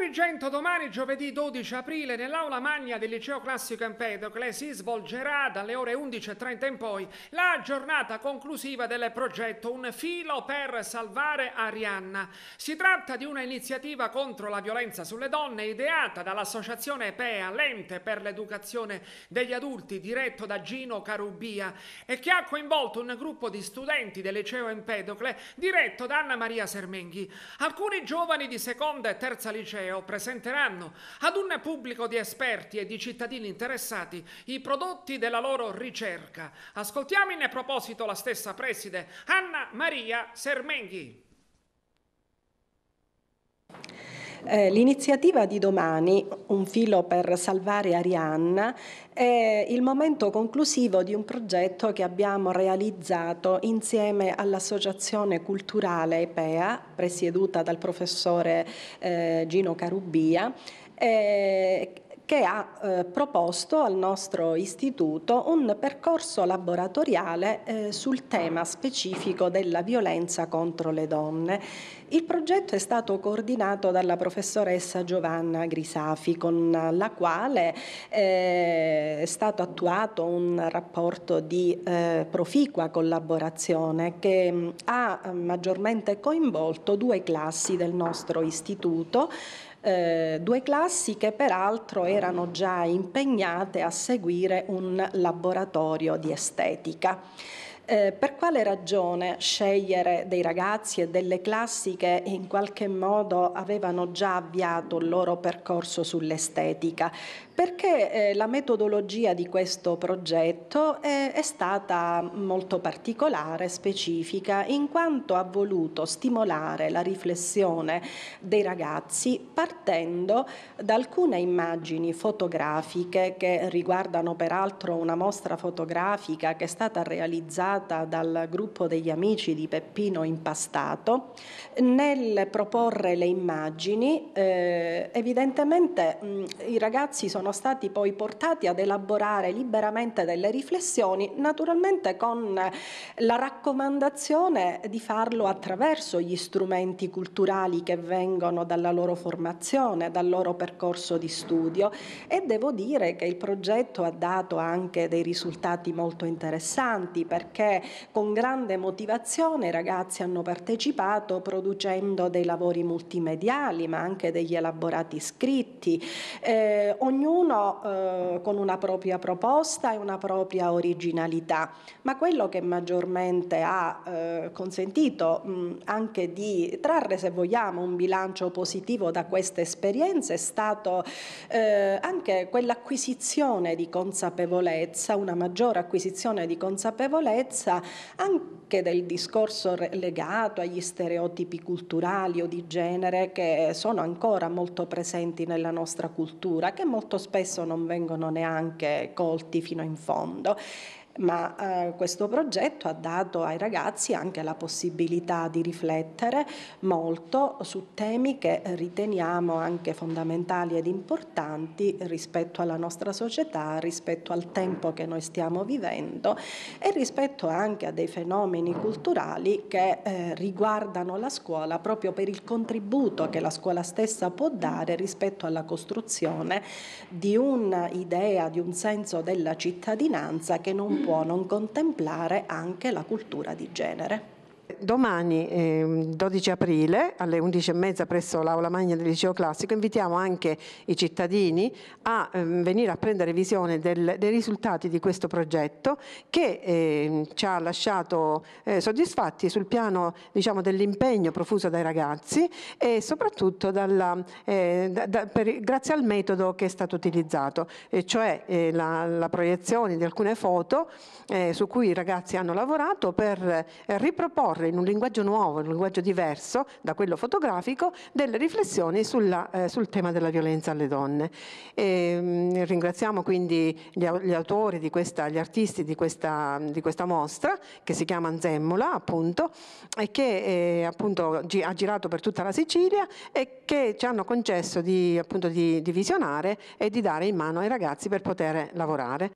Agrigento domani giovedì 12 aprile nell'aula magna del liceo classico Empedocle si svolgerà dalle ore 11.30 in poi la giornata conclusiva del progetto Un filo per salvare Arianna. Si tratta di una iniziativa contro la violenza sulle donne ideata dall'associazione PEA, l'ente per l'educazione degli adulti diretto da Gino Carubia e che ha coinvolto un gruppo di studenti del liceo Empedocle diretto da Anna Maria Sermenghi. Alcuni giovani di seconda e terza liceo museo presenteranno ad un pubblico di esperti e di cittadini interessati i prodotti della loro ricerca. Ascoltiamo in proposito la stessa preside Anna Maria Sermenghi. Eh, l'iniziativa di domani, Un filo per salvare Arianna, è il momento conclusivo di un progetto che abbiamo realizzato insieme all'Associazione Culturale EPEA, presieduta dal professore eh, Gino Carubia, eh, che ha eh, proposto al nostro istituto un percorso laboratoriale eh, sul tema specifico della violenza contro le donne. Il progetto è stato coordinato dalla professoressa Giovanna Grisafi con la quale eh, è stato attuato un rapporto di eh, proficua collaborazione che mh, mm, ha eh, maggiormente coinvolto due classi del nostro istituto eh, due classi che peraltro erano già impegnate a seguire un laboratorio di estetica. Eh, per quale ragione scegliere dei ragazzi e delle classi che in qualche modo avevano già avviato il loro percorso sull'estetica? perché eh, la metodologia di questo progetto è, eh, è stata molto particolare, specifica, in quanto ha voluto stimolare la riflessione dei ragazzi partendo da alcune immagini fotografiche che riguardano peraltro una mostra fotografica che è stata realizzata dal gruppo degli amici di Peppino Impastato. Nel proporre le immagini eh, evidentemente mh, i ragazzi sono siamo stati poi portati ad elaborare liberamente delle riflessioni, naturalmente con eh, la raccomandazione di farlo attraverso gli strumenti culturali che vengono dalla loro formazione, dal loro percorso di studio e devo dire che il progetto ha dato anche dei risultati molto interessanti perché con grande motivazione i ragazzi hanno partecipato producendo dei lavori multimediali ma anche degli elaborati scritti. Eh, ognuno ognuno eh, con una propria proposta e una propria originalità, ma quello che maggiormente ha eh, consentito mh, anche di trarre, se vogliamo, un bilancio positivo da queste esperienze è stato eh, anche quell'acquisizione di consapevolezza, una maggiore acquisizione di consapevolezza anche del discorso legato agli stereotipi culturali o di genere che sono ancora molto presenti nella nostra cultura, che molto spesso non vengono neanche colti fino in fondo ma eh, questo progetto ha dato ai ragazzi anche la possibilità di riflettere molto su temi che riteniamo anche fondamentali ed importanti rispetto alla nostra società, rispetto al tempo che noi stiamo vivendo e rispetto anche a dei fenomeni culturali che eh, riguardano la scuola proprio per il contributo che la scuola stessa può dare rispetto alla costruzione di un'idea, di un senso della cittadinanza che non può non contemplare anche la cultura di genere. Domani, eh, 12 aprile, alle 11.30 presso l'Aula Magna del Liceo Classico, invitiamo anche i cittadini a eh, venire a prendere visione del, dei risultati di questo progetto che eh, ci ha lasciato eh, soddisfatti sul piano diciamo, dell'impegno profuso dai ragazzi e soprattutto dalla, eh, da, da, per, grazie al metodo che è stato utilizzato, cioè eh, la, la, proiezione di alcune foto su cui i ragazzi hanno lavorato per riproporre proporre in un linguaggio nuovo, in un linguaggio diverso da quello fotografico, delle riflessioni sulla, eh, sul tema della violenza alle donne. E, ehm, ringraziamo quindi gli, gli autori, di questa, gli artisti di questa, di questa, mostra che si chiama Anzemmola appunto e che eh, appunto gi ha girato per tutta la Sicilia e che ci hanno concesso di, appunto, di, di visionare e di dare in mano ai ragazzi per poter lavorare.